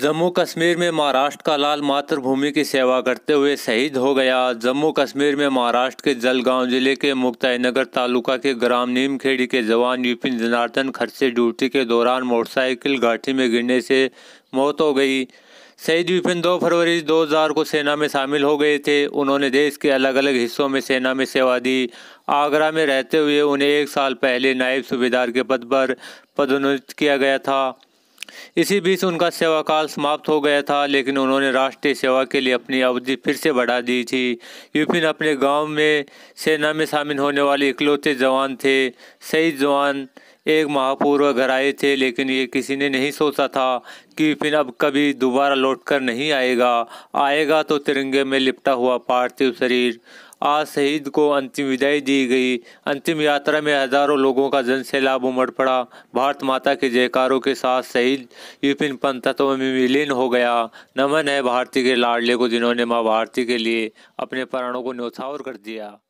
जम्मू कश्मीर में महाराष्ट्र का लाल मातृभूमि की सेवा करते हुए शहीद हो गया जम्मू कश्मीर में महाराष्ट्र के जलगांव जिले के मुक्ताईनगर तालुका के ग्राम नीमखेड़ी के जवान विपिन जनार्दन खर्चे ड्यूटी के दौरान मोटरसाइकिल घाटी में गिरने से मौत हो गई शहीद विपिन 2 फरवरी 2000 को सेना में शामिल हो गए थे उन्होंने देश के अलग अलग हिस्सों में सेना में सेवा दी आगरा में रहते हुए उन्हें एक साल पहले नायब सूबेदार के पद पर पदोन्नत किया गया था इसी बीच उनका सेवाकाल समाप्त हो गया था लेकिन उन्होंने राष्ट्रीय सेवा के लिए अपनी अवधि फिर से बढ़ा दी थी यूपिन अपने गांव में सेना में शामिल होने वाले इकलौते जवान थे शहीद जवान एक महापूर्व घर आए थे लेकिन ये किसी ने नहीं सोचा था कि विपिन अब कभी दोबारा लौटकर नहीं आएगा आएगा तो तिरंगे में लिपटा हुआ पार्थिव शरीर आज शहीद को अंतिम विदाई दी गई अंतिम यात्रा में हजारों लोगों का जन सैलाब उमड़ पड़ा भारत माता के जयकारों के साथ शहीद विपिन पंत तत्व में विलीन हो गया नमन है भारती के लाडले को जिन्होंने माँ भारती के लिए अपने प्राणों को न्यौछावर कर दिया